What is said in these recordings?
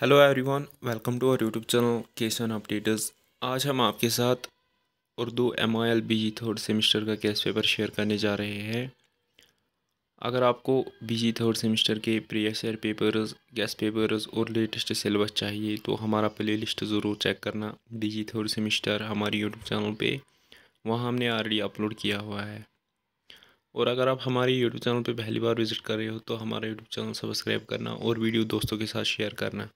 hello everyone welcome to our YouTube channel केसन updaters आज हम आपके साथ Urdu M I L B G third semester का केस पेपर शेयर करने जा रहे हैं अगर आपको बी जी थर्ड सेमेस्टर के previous year papers guess papers और लेटेस्ट सिलेबस चाहिए तो हमारा प्ले लिस्ट ज़रूर चेक करना बी जी थर्ड सेमेस्टर हमारे यूट्यूब चैनल पे वहाँ हमने ऑलरेडी अपलोड किया हुआ है और अगर आप हमारे यूट्यूब चैनल पे पहली बार विज़िट कर रहे हो तो हमारा यूट्यूब चैनल सब्सक्राइब करना और वीडियो दोस्तों के साथ शेयर करना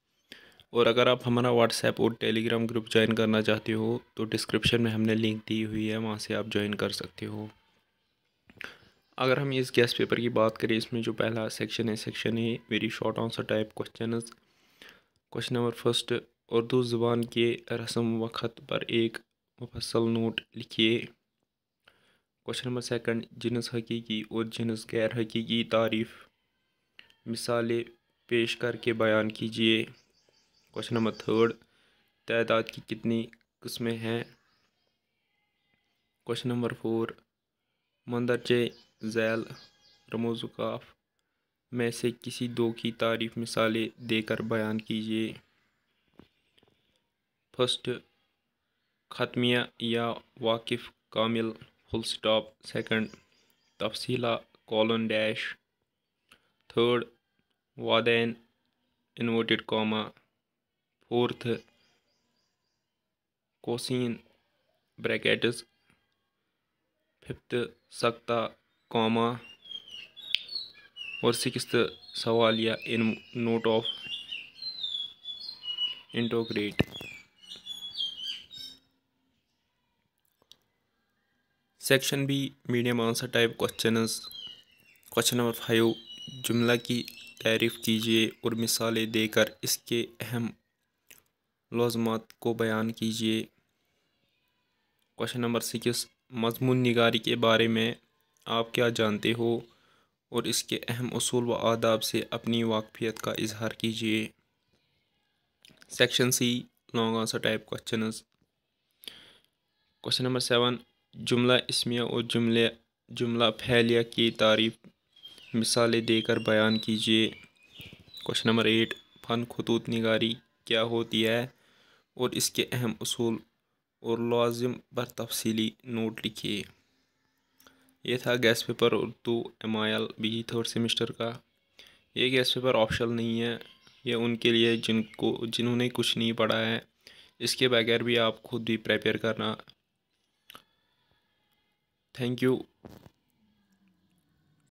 और अगर आप हमारा व्हाट्सएप और टेलीग्राम ग्रुप ज्वाइन करना चाहते हो तो डिस्क्रिप्शन में हमने लिंक दी हुई है वहाँ से आप ज्वाइन कर सकते हो अगर हम इस गैस पेपर की बात करें इसमें जो पहला सेक्शन है सेक्शन है very short answer type question question number first Urdu ज़बान के रस्म वक़्त पर एक मुफसल नोट लिखिए क्वेश्चन नंबर सेकंड जिनस हकीकी और जिनस गैर हकीकी तारीफ़ मिसालें पेश करके बयान कीजिए क्वेश्चन नंबर थर्ड तदाद की कितनी किस्में हैं क्वेश्चन नंबर फोर मंदरजे जैल रमोजुकाफ में से किसी दो की तारीफ मिसालें देकर बयान कीजिए फर्स्ट ख़त्मिया या वाकिफ़ कामिल फुल स्टॉप सेकंड तफसीला कॉलन डैश थर्ड वादेन इन्वर्टेड कॉमा फोर्थ कोसिन ब्रैकेट्स फिफ्थ सख्ता कॉमा और सिक्स्थ सवाल या इन note of interrogate section B medium answer type question question number five जुमला की तारीफ कीजिए और मिसालें देकर इसके अहम लाजमत को बयान कीजिए क्वेश्चन नंबर सिक्स मजमून निगारी के बारे में आप क्या जानते हो और इसके अहम असूल व आदाब से अपनी वाकफियत का इजहार कीजिए section C long answer type question question number seven जुमला इसमिया और जुमले जुमला फैलिया की तारीफ मिसालें देकर बयान कीजिए क्वेश्चन नंबर एट फन खतूत निगारी क्या होती है और इसके अहम असूल और लाजिम पर तफसीली नोट लिखिए यह था guess paper Urdu M I L B third semester का ये गैस पेपर ऑप्शनल नहीं है ये उनके लिए जिनको जिन्होंने कुछ नहीं पढ़ा है इसके बगैर भी आप खुद भी प्रेपेयर करना थैंक यू